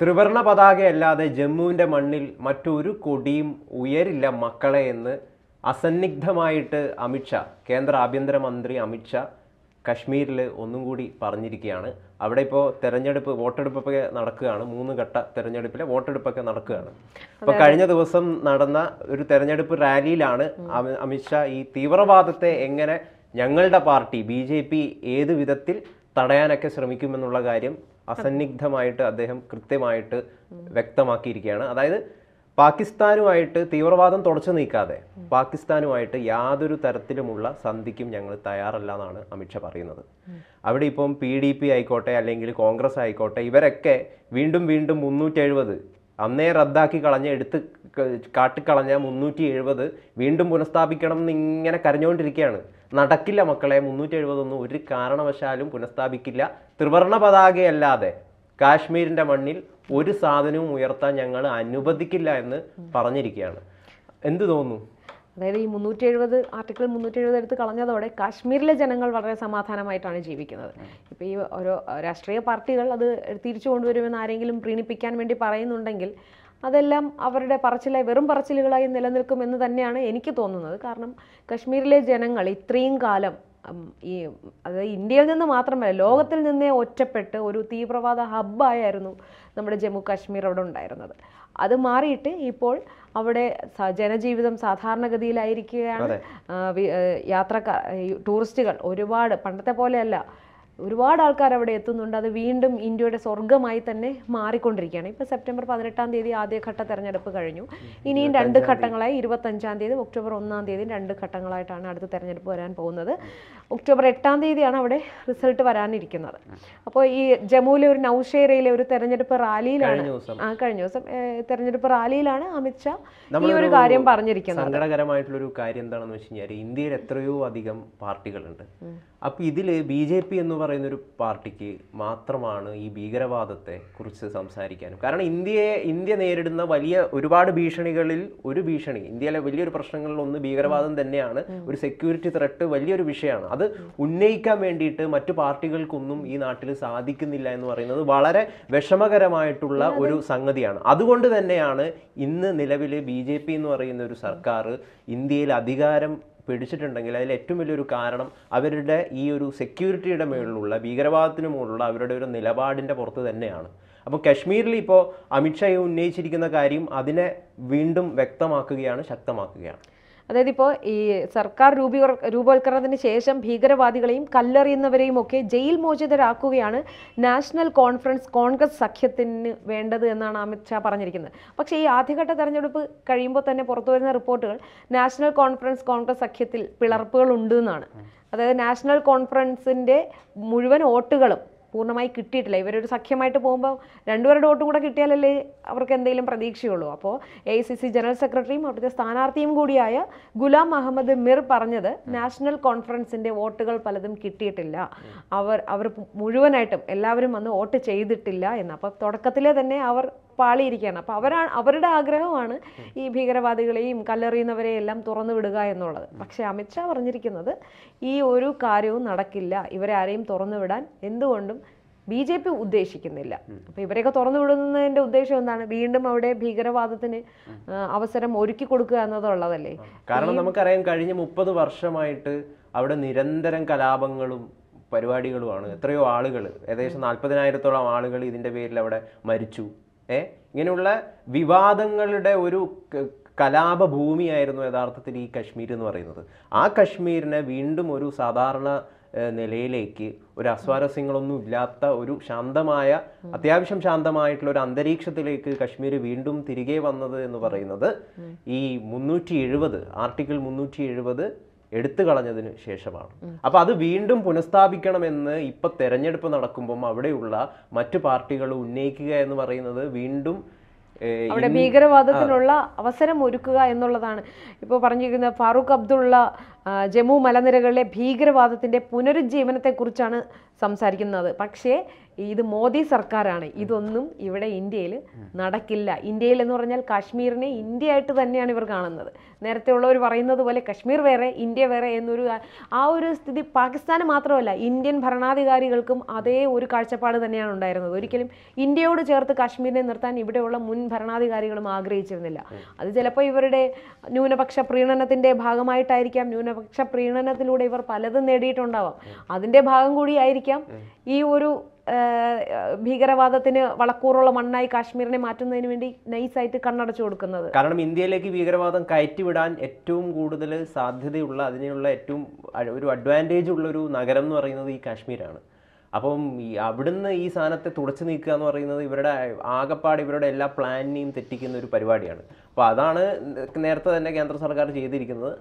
ത്രിവർണ പതാകയല്ലാതെ ജമ്മുവിൻ്റെ മണ്ണിൽ മറ്റൊരു കൊടിയും ഉയരില്ല മക്കളെ എന്ന് അസന്നിഗ്ധമായിട്ട് അമിത്ഷാ കേന്ദ്ര ആഭ്യന്തരമന്ത്രി അമിത്ഷാ കശ്മീരിൽ ഒന്നും കൂടി പറഞ്ഞിരിക്കുകയാണ് അവിടെ ഇപ്പോൾ തെരഞ്ഞെടുപ്പ് വോട്ടെടുപ്പൊക്കെ നടക്കുകയാണ് മൂന്ന് ഘട്ട തെരഞ്ഞെടുപ്പിലെ വോട്ടെടുപ്പൊക്കെ നടക്കുകയാണ് അപ്പോൾ കഴിഞ്ഞ ദിവസം നടന്ന ഒരു തെരഞ്ഞെടുപ്പ് റാലിയിലാണ് അമിത്ഷാ ഈ തീവ്രവാദത്തെ എങ്ങനെ ഞങ്ങളുടെ പാർട്ടി ബി ഏത് വിധത്തിൽ തടയാനൊക്കെ ശ്രമിക്കുമെന്നുള്ള കാര്യം അസന്നിഗ്ധമായിട്ട് അദ്ദേഹം കൃത്യമായിട്ട് വ്യക്തമാക്കിയിരിക്കുകയാണ് അതായത് പാകിസ്ഥാനുമായിട്ട് തീവ്രവാദം തുടച്ചു നീക്കാതെ പാകിസ്ഥാനുമായിട്ട് യാതൊരു തരത്തിലുമുള്ള സന്ധിക്കും ഞങ്ങൾ തയ്യാറല്ല എന്നാണ് അമിത്ഷാ പറയുന്നത് അവിടെ ഇപ്പം പി ഡി പി ആയിക്കോട്ടെ അല്ലെങ്കിൽ കോൺഗ്രസ് ആയിക്കോട്ടെ ഇവരൊക്കെ വീണ്ടും വീണ്ടും എഴുപത് അന്നേ റദ്ദാക്കി കളഞ്ഞ എടുത്ത് കാട്ടിക്കളഞ്ഞ മുന്നൂറ്റി എഴുപത് വീണ്ടും പുനഃസ്ഥാപിക്കണം എന്ന് ഇങ്ങനെ കരഞ്ഞുകൊണ്ടിരിക്കുകയാണ് നടക്കില്ല മക്കളെ മുന്നൂറ്റി എഴുപതൊന്നും ഒരു കാരണവശാലും പുനഃസ്ഥാപിക്കില്ല ത്രിവർണ പതാകയല്ലാതെ കാശ്മീരിന്റെ മണ്ണിൽ ഒരു സാധനവും ഉയർത്താൻ ഞങ്ങൾ അനുവദിക്കില്ല എന്ന് പറഞ്ഞിരിക്കുകയാണ് എന്ത് തോന്നുന്നു അതായത് ഈ മുന്നൂറ്റി എഴുപത് ആർട്ടിക്കിൾ മുന്നൂറ്റി എഴുപത് എടുത്ത് കളഞ്ഞതോടെ കാശ്മീരിലെ ജനങ്ങൾ വളരെ സമാധാനമായിട്ടാണ് ജീവിക്കുന്നത് ഇപ്പോൾ ഈ ഓരോ രാഷ്ട്രീയ പാർട്ടികൾ അത് തിരിച്ചു കൊണ്ടുവരുമെന്ന് ആരെങ്കിലും പ്രീണിപ്പിക്കാൻ വേണ്ടി പറയുന്നുണ്ടെങ്കിൽ അതെല്ലാം അവരുടെ പറച്ചിലായി വെറും പറച്ചിലുകളായി നിലനിൽക്കുമെന്ന് തന്നെയാണ് എനിക്ക് തോന്നുന്നത് കാരണം കശ്മീരിലെ ജനങ്ങൾ ഇത്രയും കാലം ഈ അതായത് ഇന്ത്യയിൽ നിന്ന് മാത്രമല്ല ലോകത്തിൽ നിന്നേ ഒറ്റപ്പെട്ട് ഒരു തീവ്രവാദ ഹബ്ബായിരുന്നു നമ്മുടെ ജമ്മു കാശ്മീർ അവിടെ ഉണ്ടായിരുന്നത് അത് മാറിയിട്ട് ഇപ്പോൾ അവിടെ ജനജീവിതം സാധാരണഗതിയിലായിരിക്കുകയാണ് യാത്രക്കാർ ടൂറിസ്റ്റുകൾ ഒരുപാട് പണ്ടത്തെ പോലെയല്ല ഒരുപാട് ആൾക്കാർ അവിടെ എത്തുന്നുണ്ട് അത് വീണ്ടും ഇന്ത്യയുടെ സ്വർഗമായി തന്നെ മാറിക്കൊണ്ടിരിക്കുകയാണ് ഇപ്പോൾ സെപ്റ്റംബർ പതിനെട്ടാം തീയതി ആദ്യഘട്ട തെരഞ്ഞെടുപ്പ് കഴിഞ്ഞു ഇനിയും രണ്ട് ഘട്ടങ്ങളായി ഇരുപത്തഞ്ചാം തീയതി ഒക്ടോബർ ഒന്നാം തീയതി രണ്ട് ഘട്ടങ്ങളായിട്ടാണ് അടുത്ത തെരഞ്ഞെടുപ്പ് വരാൻ പോകുന്നത് ഒക്ടോബർ എട്ടാം തീയതിയാണ് അവിടെ റിസൾട്ട് വരാനിരിക്കുന്നത് അപ്പോൾ ഈ ജമ്മുവിലെ ഒരു നൌഷേരയിലെ ഒരു തെരഞ്ഞെടുപ്പ് റാലിയിലാണ് ആ കഴിഞ്ഞ ദിവസം തെരഞ്ഞെടുപ്പ് റാലിയിലാണ് അമിത്ഷാ ഈ ഒരു കാര്യം പറഞ്ഞിരിക്കുന്നത് സങ്കടകരമായിട്ടുള്ള ഒരു കാര്യം എന്താണെന്ന് വെച്ച് കഴിഞ്ഞാൽ ഇന്ത്യയിൽ എത്രയോ അധികം പാർട്ടികളുണ്ട് അപ്പോൾ ഇതിൽ ബി ജെ പി എന്ന് പറയുന്ന ഒരു പാർട്ടിക്ക് മാത്രമാണ് ഈ ഭീകരവാദത്തെ കുറിച്ച് സംസാരിക്കാനും കാരണം ഇന്ത്യയെ ഇന്ത്യ നേരിടുന്ന വലിയ ഒരുപാട് ഭീഷണികളിൽ ഒരു ഭീഷണി ഇന്ത്യയിലെ വലിയൊരു പ്രശ്നങ്ങളിൽ ഒന്ന് ഭീകരവാദം തന്നെയാണ് ഒരു സെക്യൂരിറ്റി ത്രെട്ട് വലിയൊരു വിഷയമാണ് അത് ഉന്നയിക്കാൻ വേണ്ടിയിട്ട് മറ്റു പാർട്ടികൾക്കൊന്നും ഈ നാട്ടിൽ സാധിക്കുന്നില്ല എന്ന് പറയുന്നത് വളരെ വിഷമകരമായിട്ടുള്ള ഒരു സംഗതിയാണ് അതുകൊണ്ട് തന്നെയാണ് ഇന്ന് നിലവിൽ ബി ജെ പി എന്ന് പറയുന്ന ഒരു സർക്കാർ ഇന്ത്യയിൽ അധികാരം പിടിച്ചിട്ടുണ്ടെങ്കിൽ അതിൽ ഏറ്റവും വലിയൊരു കാരണം അവരുടെ ഈ ഒരു സെക്യൂരിറ്റിയുടെ മുകളിലുള്ള ഭീകരവാദത്തിന് മുകളിലുള്ള അവരുടെ ഒരു നിലപാടിൻ്റെ പുറത്ത് തന്നെയാണ് അപ്പോൾ കശ്മീരിൽ ഇപ്പോൾ അമിത്ഷാ ഉന്നയിച്ചിരിക്കുന്ന കാര്യം അതിനെ വീണ്ടും വ്യക്തമാക്കുകയാണ് ശക്തമാക്കുകയാണ് അതായത് ഇപ്പോൾ ഈ സർക്കാർ രൂപീ രൂപവൽക്കരണത്തിന് ശേഷം ഭീകരവാദികളെയും കല്ലെറിയുന്നവരെയും ഒക്കെ ജയിൽ മോചിതരാക്കുകയാണ് നാഷണൽ കോൺഫറൻസ് കോൺഗ്രസ് സഖ്യത്തിന് വേണ്ടത് എന്നാണ് അമിത്ഷാ പറഞ്ഞിരിക്കുന്നത് പക്ഷേ ഈ ആദ്യഘട്ട തെരഞ്ഞെടുപ്പ് കഴിയുമ്പോൾ തന്നെ പുറത്തു വരുന്ന റിപ്പോർട്ടുകൾ നാഷണൽ കോൺഫറൻസ് കോൺഗ്രസ് സഖ്യത്തിൽ പിളർപ്പുകൾ ഉണ്ട് എന്നാണ് അതായത് നാഷണൽ കോൺഫറൻസിൻ്റെ മുഴുവൻ വോട്ടുകളും പൂർണ്ണമായി കിട്ടിയിട്ടില്ല ഇവരൊരു സഖ്യമായിട്ട് പോകുമ്പോൾ രണ്ടുപേരുടെ വോട്ടും കൂടെ കിട്ടിയാലല്ലേ അവർക്ക് എന്തെങ്കിലും പ്രതീക്ഷയുള്ളൂ അപ്പോൾ A I C C general സെക്രട്ടറിയും അവിടുത്തെ സ്ഥാനാർത്ഥിയും കൂടിയായ ഗുലാം അഹമ്മദ് മിർ പറഞ്ഞത് നാഷണൽ കോൺഫറൻസിൻ്റെ വോട്ടുകൾ പലതും കിട്ടിയിട്ടില്ല അവർ അവർ മുഴുവനായിട്ടും എല്ലാവരും വന്ന് വോട്ട് ചെയ്തിട്ടില്ല എന്ന് അപ്പോൾ തുടക്കത്തിലെ തന്നെ അവർ പാളിയിരിക്കുകയാണ് അപ്പോൾ അവരാണ് അവരുടെ ആഗ്രഹമാണ് ഈ ഭീകരവാദികളെയും കല്ലെറിയുന്നവരെയെല്ലാം തുറന്നു വിടുക എന്നുള്ളത് പക്ഷേ അമിത്ഷാ പറഞ്ഞിരിക്കുന്നത് ഈ ഒരു കാര്യവും നടക്കില്ല ഇവരെ ആരെയും തുറന്നു വിടാൻ എന്തുകൊണ്ടും ബി ജെ പി ഉദ്ദേശിക്കുന്നില്ല അപ്പോൾ ഇവരെയൊക്കെ തുറന്നു വിടുന്നതിൻ്റെ ഉദ്ദേശം എന്താണ് വീണ്ടും അവിടെ ഭീകരവാദത്തിന് അവസരം ഒരുക്കി കൊടുക്കുക എന്നതുള്ളതല്ലേ കാരണം നമുക്കറിയാം കഴിഞ്ഞ മുപ്പത് വർഷമായിട്ട് അവിടെ നിരന്തരം കലാപങ്ങളും പരിപാടികളുമാണ് എത്രയോ ആളുകൾ ഏകദേശം നാൽപ്പതിനായിരത്തോളം ആളുകൾ ഇതിൻ്റെ പേരിൽ അവിടെ മരിച്ചു ഏ ഇങ്ങനെയുള്ള വിവാദങ്ങളുടെ ഒരു കലാപഭൂമിയായിരുന്നു യഥാർത്ഥത്തിൽ ഈ കശ്മീർ എന്ന് പറയുന്നത് ആ കശ്മീരിനെ വീണ്ടും ഒരു സാധാരണ നിലയിലേക്ക് ഒരു അസ്വാരസ്യങ്ങളൊന്നും ഇല്ലാത്ത ഒരു ശാന്തമായ അത്യാവശ്യം ശാന്തമായിട്ടുള്ള ഒരു അന്തരീക്ഷത്തിലേക്ക് കശ്മീർ വീണ്ടും തിരികെ വന്നത് എന്ന് പറയുന്നത് ഈ മുന്നൂറ്റി എഴുപത് ആർട്ടിക്കിൾ മുന്നൂറ്റി എഴുപത് എടുത്തു കളഞ്ഞതിന് ശേഷമാണ് അപ്പോൾ അത് വീണ്ടും പുനഃസ്ഥാപിക്കണമെന്ന് ഇപ്പൊ തെരഞ്ഞെടുപ്പ് നടക്കുമ്പോൾ അവിടെയുള്ള മറ്റു പാർട്ടികൾ ഉന്നയിക്കുക എന്ന് പറയുന്നത് വീണ്ടും അവിടെ ഭീകരവാദത്തിനുള്ള അവസരം ഒരുക്കുക എന്നുള്ളതാണ് ഇപ്പോൾ പറഞ്ഞിരിക്കുന്ന ഫാറൂഖ് അബ്ദുള്ള ജമ്മു മലനിരകളിലെ ഭീകരവാദത്തിൻ്റെ പുനരുജ്ജീവനത്തെക്കുറിച്ചാണ് സംസാരിക്കുന്നത് പക്ഷേ ഇത് മോദി സർക്കാരാണ് ഇതൊന്നും ഇവിടെ ഇന്ത്യയിൽ നടക്കില്ല ഇന്ത്യയിൽ എന്ന് പറഞ്ഞാൽ കാശ്മീരിനെ ആയിട്ട് തന്നെയാണ് ഇവർ കാണുന്നത് നേരത്തെ ഉള്ളവർ പറയുന്നത് പോലെ കശ്മീർ വേറെ ഇന്ത്യ വേറെ എന്നൊരു ആ ഒരു സ്ഥിതി പാകിസ്ഥാന് മാത്രമല്ല ഇന്ത്യൻ ഭരണാധികാരികൾക്കും അതേ ഒരു കാഴ്ചപ്പാട് തന്നെയാണ് ഉണ്ടായിരുന്നത് ഒരിക്കലും ഇന്ത്യയോട് ചേർത്ത് കാശ്മീരിനെ നിർത്താൻ ഇവിടെയുള്ള മുൻ ഭരണാധികാരികളും ആഗ്രഹിച്ചിരുന്നില്ല അത് ചിലപ്പോൾ ഇവരുടെ ന്യൂനപക്ഷ പ്രീണനത്തിൻ്റെ ഭാഗമായിട്ടായിരിക്കാം ന്യൂന പക്ഷെ പ്രീണനത്തിലൂടെ ഇവർ പലതും നേടിയിട്ടുണ്ടാവാം അതിൻ്റെ ഭാഗം കൂടിയായിരിക്കാം ഈ ഒരു ഭീകരവാദത്തിന് വളക്കൂറുള്ള മണ്ണായി കാശ്മീരിനെ മാറ്റുന്നതിന് വേണ്ടി നൈസായിട്ട് കണ്ണടച്ചു കൊടുക്കുന്നത് കാരണം ഇന്ത്യയിലേക്ക് ഭീകരവാദം കയറ്റിവിടാൻ ഏറ്റവും കൂടുതൽ സാധ്യതയുള്ള അതിനുള്ള ഏറ്റവും ഒരു അഡ്വാൻറ്റേജ് ഉള്ള ഒരു നഗരം എന്ന് പറയുന്നത് ഈ കാശ്മീരാണ് അപ്പം ഈ അവിടുന്ന് ഈ സാധനത്തെ തുടച്ചു നീക്കുക എന്ന് പറയുന്നത് ഇവരുടെ ആകപ്പാട് ഇവരുടെ എല്ലാ പ്ലാനിനെയും തെറ്റിക്കുന്ന ഒരു പരിപാടിയാണ് അപ്പോൾ അതാണ് നേരത്തെ തന്നെ കേന്ദ്ര സർക്കാർ ചെയ്തിരിക്കുന്നത്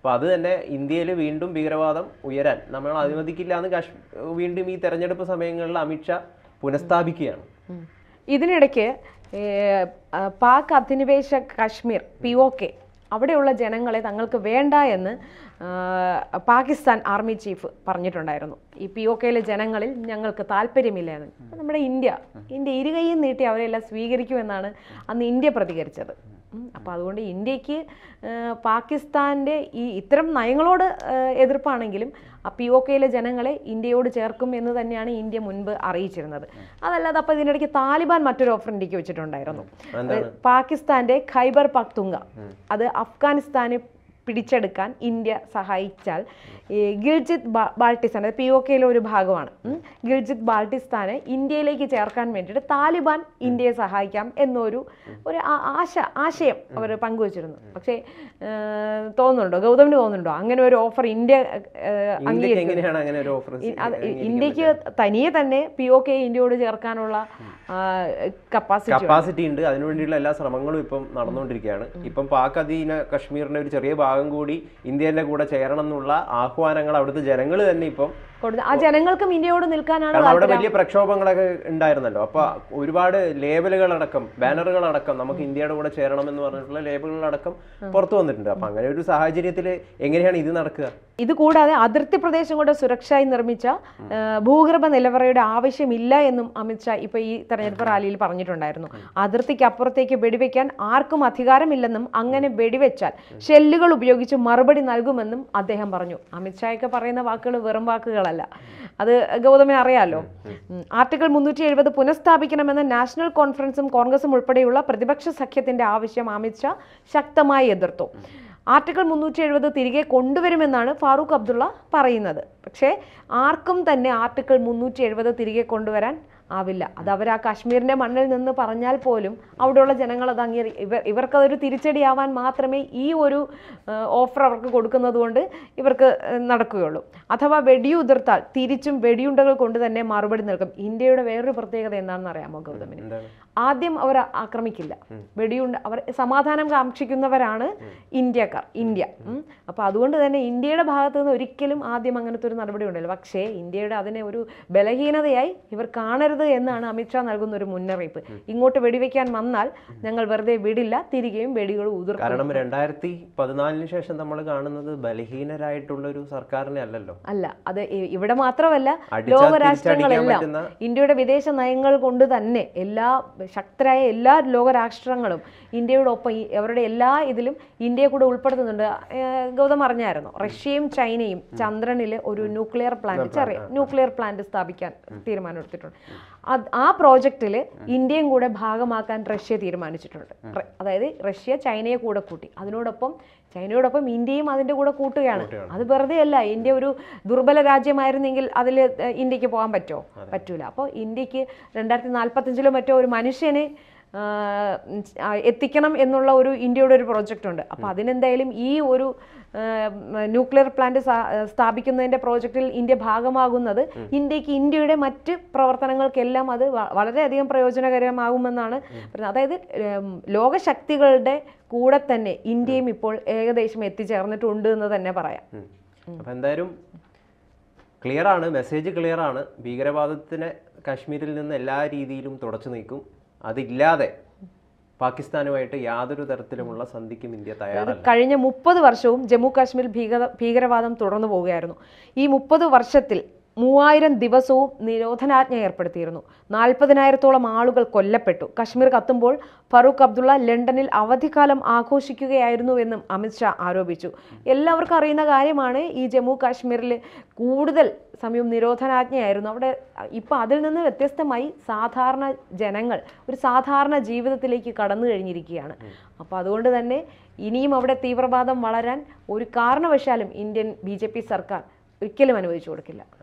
അപ്പോൾ അത് തന്നെ ഇന്ത്യയിൽ വീണ്ടും ഭീകരവാദം ഉയരാൻ നമ്മൾ അനുവദിക്കില്ല എന്ന് കാശ് വീണ്ടും ഈ തെരഞ്ഞെടുപ്പ് സമയങ്ങളിൽ അമിത്ഷാ പുനഃസ്ഥാപിക്കുകയാണ് ഇതിനിടയ്ക്ക് പാക് അധിനിവേശ കാശ്മീർ പി ഒ കെ അവിടെയുള്ള ജനങ്ങളെ തങ്ങൾക്ക് വേണ്ട എന്ന് പാകിസ്ഥാൻ ആർമി ചീഫ് പറഞ്ഞിട്ടുണ്ടായിരുന്നു ഈ പി ഒ കെയിലെ ജനങ്ങളിൽ ഞങ്ങൾക്ക് താല്പര്യമില്ല എന്ന് നമ്മുടെ ഇന്ത്യ ഇന്ത്യ ഇരുകൈയും നീട്ടി അവരെല്ലാം സ്വീകരിക്കുമെന്നാണ് അന്ന് ഇന്ത്യ പ്രതികരിച്ചത് അപ്പോൾ അതുകൊണ്ട് ഇന്ത്യക്ക് പാകിസ്ഥാൻ്റെ ഈ ഇത്തരം നയങ്ങളോട് എതിർപ്പാണെങ്കിലും ആ പി ഒ കെയിലെ ജനങ്ങളെ ഇന്ത്യയോട് ചേർക്കും എന്ന് തന്നെയാണ് ഇന്ത്യ മുൻപ് അറിയിച്ചിരുന്നത് അതല്ലാതെ അപ്പോൾ ഇതിനിടയ്ക്ക് താലിബാൻ മറ്റൊരു ഓഫർ ഇന്ത്യക്ക് വെച്ചിട്ടുണ്ടായിരുന്നു പാകിസ്ഥാൻ്റെ ഖൈബർ പക്തുങ്ക അത് അഫ്ഗാനിസ്ഥാന് പിടിച്ചെടുക്കാൻ ഇന്ത്യ സഹായിച്ചാൽ ഗിൽജിത് ബാൾട്ടിസ്ഥാൻ അതായത് പി ഒ കെയിലെ ഒരു ഭാഗമാണ് ഗിൽജിത് ബാൾട്ടിസ്ഥാനെ ഇന്ത്യയിലേക്ക് ചേർക്കാൻ വേണ്ടിയിട്ട് താലിബാൻ ഇന്ത്യയെ സഹായിക്കാം എന്നൊരു ഒരു ആശ ആശയം അവർ പങ്കുവച്ചിരുന്നു പക്ഷേ തോന്നുന്നുണ്ടോ ഗൗതമിന് തോന്നുന്നുണ്ടോ അങ്ങനെ ഒരു ഓഫർ ഇന്ത്യ ഇന്ത്യക്ക് തനിയെ തന്നെ പി ഒ കെ ഇന്ത്യയോട് ചേർക്കാനുള്ള കപ്പാസിറ്റി ഉണ്ട് അതിനുവേണ്ടിയുള്ള എല്ലാ ശ്രമങ്ങളും ഇപ്പം നടന്നുകൊണ്ടിരിക്കുകയാണ് ഇപ്പം പാക് അധീന കശ്മീരിന്റെ ഒരു ചെറിയ ഭാഗം കൂടി ഇന്ത്യയുടെ കൂടെ ചേരണം എന്നുള്ള ആഹ്വാനങ്ങൾ അവിടുത്തെ ജനങ്ങൾ തന്നെ ഇപ്പം ആ ജനങ്ങൾക്കും ഇന്ത്യയോട് നിൽക്കാനാണ് അവിടെ വലിയ പ്രക്ഷോഭങ്ങളൊക്കെ ഉണ്ടായിരുന്നല്ലോ അപ്പൊ ഒരുപാട് ലേബലുകൾ ബാനറുകൾ അടക്കം നമുക്ക് ഇന്ത്യയുടെ കൂടെ ചേരണം എന്ന് പറഞ്ഞിട്ടുള്ള ലേബലുകൾ അടക്കം പുറത്തു വന്നിട്ടുണ്ട് അപ്പൊ അങ്ങനെ ഒരു സാഹചര്യത്തിൽ എങ്ങനെയാണ് ഇത് നടക്കുക ഇത് കൂടാതെ അതിർത്തി പ്രദേശം പ്രദേശങ്ങളുടെ സുരക്ഷയായി നിർമ്മിച്ച ഭൂഗർഭ നിലവറയുടെ ആവശ്യമില്ല എന്നും അമിത്ഷാ ഇപ്പൊ ഈ തെരഞ്ഞെടുപ്പ് റാലിയിൽ പറഞ്ഞിട്ടുണ്ടായിരുന്നു അതിർത്തിക്ക് അപ്പുറത്തേക്ക് വെടിവെക്കാൻ ആർക്കും അധികാരമില്ലെന്നും അങ്ങനെ വെടിവെച്ചാൽ ഷെല്ലുകൾ ഉപയോഗിച്ച് മറുപടി നൽകുമെന്നും അദ്ദേഹം പറഞ്ഞു അമിത്ഷായൊക്കെ പറയുന്ന വാക്കുകൾ വെറും വാക്കുകളല്ല അത് ഗൗതമൻ അറിയാലോ ആർട്ടിക്കിൾ മുന്നൂറ്റി എഴുപത് പുനഃസ്ഥാപിക്കണമെന്ന നാഷണൽ കോൺഫറൻസും കോൺഗ്രസും ഉൾപ്പെടെയുള്ള പ്രതിപക്ഷ സഖ്യത്തിന്റെ ആവശ്യം അമിത്ഷാ ശക്തമായി എതിർത്തു ആർട്ടിക്കിൾ മുന്നൂറ്റി എഴുപത് തിരികെ കൊണ്ടുവരുമെന്നാണ് ഫാറൂഖ് അബ്ദുള്ള പറയുന്നത് പക്ഷേ ആർക്കും തന്നെ ആർട്ടിക്കിൾ മുന്നൂറ്റി എഴുപത് തിരികെ കൊണ്ടുവരാൻ ആവില്ല അത് അവർ ആ കാശ്മീരിൻ്റെ മണ്ണിൽ നിന്ന് പറഞ്ഞാൽ പോലും അവിടെയുള്ള ജനങ്ങൾ അത് അംഗീകരി ഇവർ ഇവർക്കതൊരു തിരിച്ചടിയാവാൻ മാത്രമേ ഈ ഒരു ഓഫർ അവർക്ക് കൊടുക്കുന്നത് കൊണ്ട് ഇവർക്ക് നടക്കുകയുള്ളൂ അഥവാ വെടിയുതിർത്താൽ തിരിച്ചും വെടിയുണ്ടകൾ കൊണ്ട് തന്നെ മറുപടി നൽകും ഇന്ത്യയുടെ വേറൊരു പ്രത്യേകത എന്താണെന്ന് അറിയാമോ ഗൗതമിന് ആദ്യം അവർ ആക്രമിക്കില്ല വെടിയുണ്ട് അവർ സമാധാനം കാക്ഷിക്കുന്നവരാണ് ഇന്ത്യക്കാർ ഇന്ത്യ അപ്പോൾ അതുകൊണ്ട് തന്നെ ഇന്ത്യയുടെ ഭാഗത്ത് നിന്ന് ഒരിക്കലും ആദ്യം അങ്ങനത്തെ ഒരു നടപടി ഉണ്ടല്ലോ പക്ഷേ ഇന്ത്യയുടെ അതിനെ ഒരു ബലഹീനതയായി ഇവർ കാണരുത് എന്നാണ് അമിത്ഷാ നൽകുന്ന ഒരു മുന്നറിയിപ്പ് ഇങ്ങോട്ട് വെടിവെക്കാൻ വന്നാൽ ഞങ്ങൾ വെറുതെ വിടില്ല തിരികെയും വെടികൾ ഉതിർക്കും കാരണം രണ്ടായിരത്തി പതിനാലിന് ശേഷം നമ്മൾ കാണുന്നത് ബലഹീനരായിട്ടുള്ള ഒരു സർക്കാരിനെ അല്ലല്ലോ അല്ല അത് ഇവിടെ മാത്രമല്ല ലോകരാഷ്ട്രങ്ങളെല്ലാം ഇന്ത്യയുടെ വിദേശ നയങ്ങൾ കൊണ്ട് തന്നെ എല്ലാ ശക്തരായ എല്ലാ ലോകരാഷ്ട്രങ്ങളും ഇന്ത്യയോടൊപ്പം അവരുടെ എല്ലാ ഇതിലും ഇന്ത്യയെ കൂടെ ഉൾപ്പെടുത്തുന്നുണ്ട് ഗൗതം അറിഞ്ഞായിരുന്നു റഷ്യയും ചൈനയും ചന്ദ്രനിൽ ഒരു ന്യൂക്ലിയർ പ്ലാന്റ് ന്യൂക്ലിയർ പ്ലാന്റ് സ്ഥാപിക്കാൻ തീരുമാനമെടുത്തിട്ടുണ്ട് ആ പ്രോജക്റ്റിൽ ഇന്ത്യയും കൂടെ ഭാഗമാക്കാൻ റഷ്യ തീരുമാനിച്ചിട്ടുണ്ട് അതായത് റഷ്യ ചൈനയെ കൂടെ കൂട്ടി അതിനോടൊപ്പം ചൈനയോടൊപ്പം ഇന്ത്യയും അതിൻ്റെ കൂടെ കൂട്ടുകയാണ് അത് വെറുതെ അല്ല ഇന്ത്യ ഒരു ദുർബല രാജ്യമായിരുന്നെങ്കിൽ അതിൽ ഇന്ത്യക്ക് പോകാൻ പറ്റുമോ പറ്റൂല അപ്പോൾ ഇന്ത്യക്ക് രണ്ടായിരത്തി നാൽപ്പത്തഞ്ചിലോ മറ്റോ ഒരു മനുഷ്യന് എത്തിക്കണം എന്നുള്ള ഒരു ഇന്ത്യയുടെ ഒരു പ്രോജക്റ്റ് ഉണ്ട് അപ്പോൾ അതിനെന്തായാലും ഈ ഒരു ന്യൂക്ലിയർ പ്ലാന്റ് സ്ഥാപിക്കുന്നതിന്റെ പ്രോജക്റ്റിൽ ഇന്ത്യ ഭാഗമാകുന്നത് ഇന്ത്യക്ക് ഇന്ത്യയുടെ മറ്റ് പ്രവർത്തനങ്ങൾക്കെല്ലാം അത് വളരെയധികം പ്രയോജനകരമാകുമെന്നാണ് അതായത് ലോകശക്തികളുടെ കൂടെ തന്നെ ഇന്ത്യയും ഇപ്പോൾ ഏകദേശം എത്തിച്ചേർന്നിട്ടുണ്ട് എന്ന് തന്നെ പറയാം അപ്പം എന്തായാലും ക്ലിയർ ആണ് മെസ്സേജ് ക്ലിയർ ആണ് ഭീകരവാദത്തിനെ കാശ്മീരിൽ നിന്ന് എല്ലാ രീതിയിലും തുടച്ചു നീക്കും അതില്ലാതെ പാകിസ്ഥാനുമായിട്ട് യാതൊരു തരത്തിലുമുള്ള സന്ധിക്കും ഇന്ത്യ തയ്യാറല്ല കഴിഞ്ഞ മുപ്പത് വർഷവും ജമ്മു കാശ്മീർ ഭീകര ഭീകരവാദം തുടർന്നു പോവുകയായിരുന്നു ഈ മുപ്പത് വർഷത്തിൽ മൂവായിരം ദിവസവും നിരോധനാജ്ഞ ഏർപ്പെടുത്തിയിരുന്നു നാൽപ്പതിനായിരത്തോളം ആളുകൾ കൊല്ലപ്പെട്ടു കശ്മീർ കത്തുമ്പോൾ ഫറൂഖ് അബ്ദുള്ള ലണ്ടനിൽ അവധിക്കാലം ആഘോഷിക്കുകയായിരുന്നുവെന്നും അമിത്ഷാ ആരോപിച്ചു എല്ലാവർക്കും അറിയുന്ന കാര്യമാണ് ഈ ജമ്മു കാശ്മീരിൽ കൂടുതൽ സമയം നിരോധനാജ്ഞയായിരുന്നു അവിടെ ഇപ്പോൾ അതിൽ നിന്ന് വ്യത്യസ്തമായി സാധാരണ ജനങ്ങൾ ഒരു സാധാരണ ജീവിതത്തിലേക്ക് കടന്നു കഴിഞ്ഞിരിക്കുകയാണ് അപ്പോൾ അതുകൊണ്ട് തന്നെ ഇനിയും അവിടെ തീവ്രവാദം വളരാൻ ഒരു കാരണവശാലും ഇന്ത്യൻ ബി സർക്കാർ ഒരിക്കലും അനുവദിച്ചു കൊടുക്കില്ല